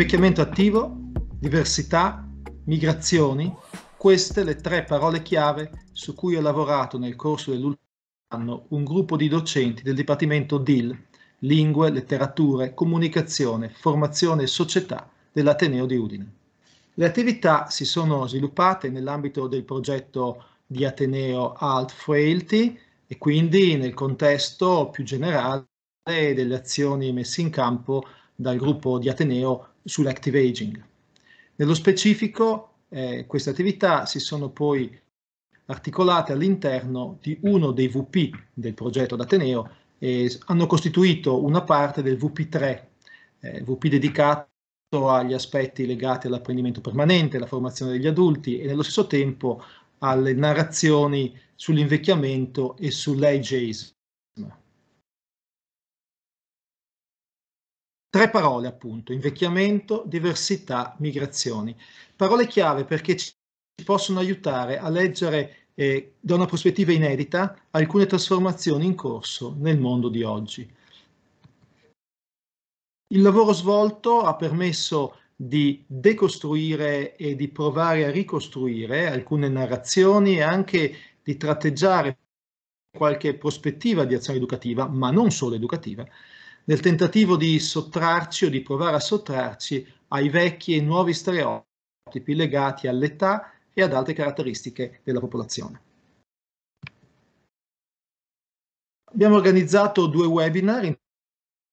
Invecchiamento attivo, diversità, migrazioni, queste le tre parole chiave su cui ho lavorato nel corso dell'ultimo anno un gruppo di docenti del Dipartimento DIL, Lingue, Letterature, Comunicazione, Formazione e Società dell'Ateneo di Udine. Le attività si sono sviluppate nell'ambito del progetto di Ateneo Alt Frailty e quindi nel contesto più generale delle azioni messe in campo dal gruppo di Ateneo sull'active aging. Nello specifico eh, queste attività si sono poi articolate all'interno di uno dei VP del progetto d'Ateneo e hanno costituito una parte del VP3, eh, VP dedicato agli aspetti legati all'apprendimento permanente, alla formazione degli adulti e nello stesso tempo alle narrazioni sull'invecchiamento e sull'AGES, Tre parole appunto, invecchiamento, diversità, migrazioni. Parole chiave perché ci possono aiutare a leggere eh, da una prospettiva inedita alcune trasformazioni in corso nel mondo di oggi. Il lavoro svolto ha permesso di decostruire e di provare a ricostruire alcune narrazioni e anche di tratteggiare qualche prospettiva di azione educativa, ma non solo educativa, nel tentativo di sottrarci o di provare a sottrarci ai vecchi e nuovi stereotipi legati all'età e ad altre caratteristiche della popolazione. Abbiamo organizzato due webinar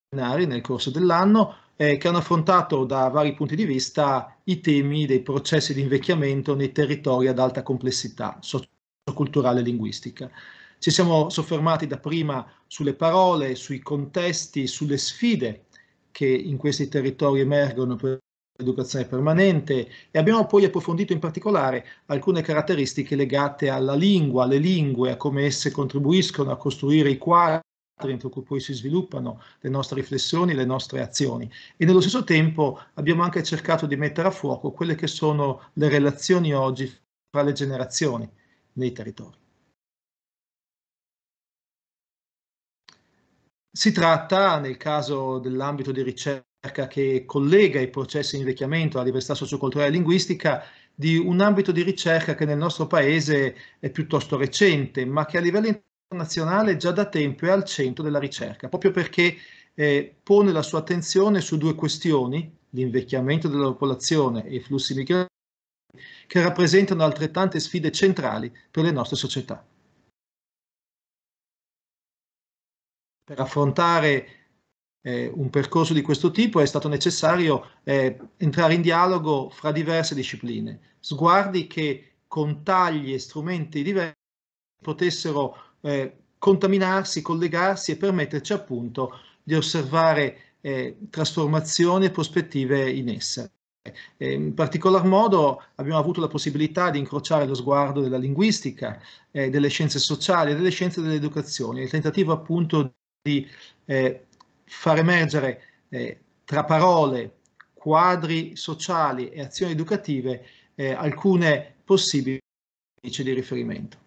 nel corso dell'anno eh, che hanno affrontato da vari punti di vista i temi dei processi di invecchiamento nei territori ad alta complessità socioculturale e linguistica. Ci siamo soffermati dapprima sulle parole, sui contesti, sulle sfide che in questi territori emergono per l'educazione permanente e abbiamo poi approfondito in particolare alcune caratteristiche legate alla lingua, alle lingue, a come esse contribuiscono a costruire i quadri entro cui poi si sviluppano le nostre riflessioni, le nostre azioni e nello stesso tempo abbiamo anche cercato di mettere a fuoco quelle che sono le relazioni oggi fra le generazioni nei territori. Si tratta, nel caso dell'ambito di ricerca che collega i processi di invecchiamento alla diversità socioculturale e linguistica, di un ambito di ricerca che nel nostro paese è piuttosto recente, ma che a livello internazionale già da tempo è al centro della ricerca, proprio perché eh, pone la sua attenzione su due questioni, l'invecchiamento della popolazione e i flussi migratori, che rappresentano altrettante sfide centrali per le nostre società. per affrontare eh, un percorso di questo tipo è stato necessario eh, entrare in dialogo fra diverse discipline, sguardi che con tagli e strumenti diversi potessero eh, contaminarsi, collegarsi e permetterci appunto di osservare eh, trasformazioni e prospettive in essa. Eh, in particolar modo abbiamo avuto la possibilità di incrociare lo sguardo della linguistica, eh, delle scienze sociali e delle scienze dell'educazione, il tentativo appunto di eh, far emergere eh, tra parole, quadri sociali e azioni educative eh, alcune possibili di riferimento.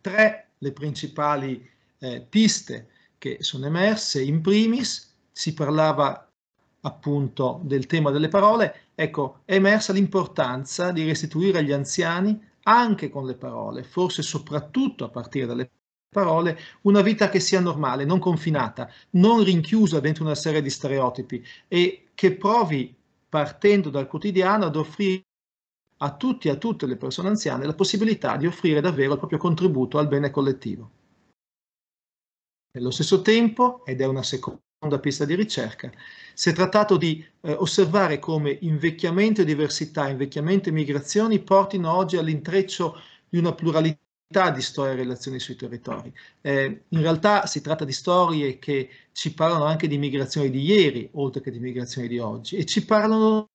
Tre le principali eh, piste che sono emerse. In primis si parlava appunto del tema delle parole, ecco, è emersa l'importanza di restituire agli anziani anche con le parole, forse soprattutto a partire dalle parole, una vita che sia normale, non confinata, non rinchiusa dentro una serie di stereotipi e che provi, partendo dal quotidiano, ad offrire a tutti e a tutte le persone anziane la possibilità di offrire davvero il proprio contributo al bene collettivo. Nello stesso tempo, ed è una seconda pista di ricerca, si è trattato di eh, osservare come invecchiamento e diversità, invecchiamento e migrazioni portino oggi all'intreccio di una pluralità di storie e relazioni sui territori. Eh, in realtà si tratta di storie che ci parlano anche di migrazioni di ieri, oltre che di migrazioni di oggi, e ci parlano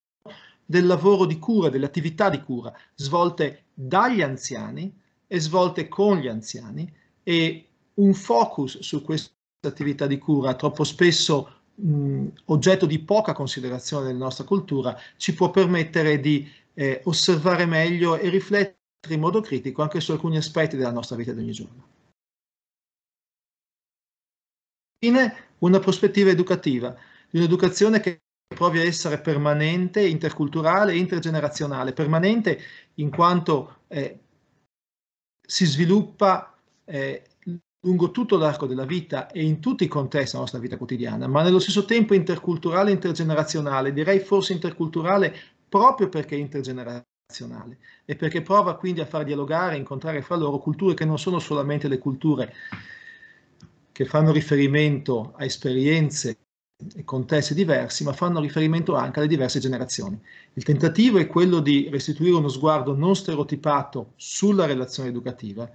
del lavoro di cura, delle attività di cura svolte dagli anziani e svolte con gli anziani e un focus su questa attività di cura troppo spesso mh, oggetto di poca considerazione della nostra cultura ci può permettere di eh, osservare meglio e riflettere in modo critico anche su alcuni aspetti della nostra vita di ogni giorno. Infine, una prospettiva educativa, di un'educazione che provi a essere permanente, interculturale e intergenerazionale, permanente in quanto eh, si sviluppa eh, lungo tutto l'arco della vita e in tutti i contesti della nostra vita quotidiana, ma nello stesso tempo interculturale e intergenerazionale, direi forse interculturale proprio perché intergenerazionale nazionale e perché prova quindi a far dialogare, a incontrare fra loro culture che non sono solamente le culture che fanno riferimento a esperienze e contesti diversi, ma fanno riferimento anche alle diverse generazioni. Il tentativo è quello di restituire uno sguardo non stereotipato sulla relazione educativa,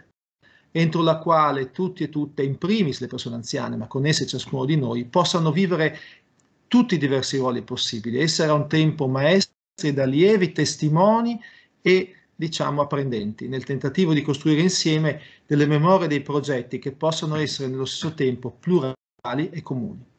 entro la quale tutti e tutte, in primis le persone anziane, ma con esse ciascuno di noi, possano vivere tutti i diversi ruoli possibili, essere a un tempo maestri da allievi, testimoni e diciamo apprendenti, nel tentativo di costruire insieme delle memorie dei progetti che possono essere nello stesso tempo plurali e comuni.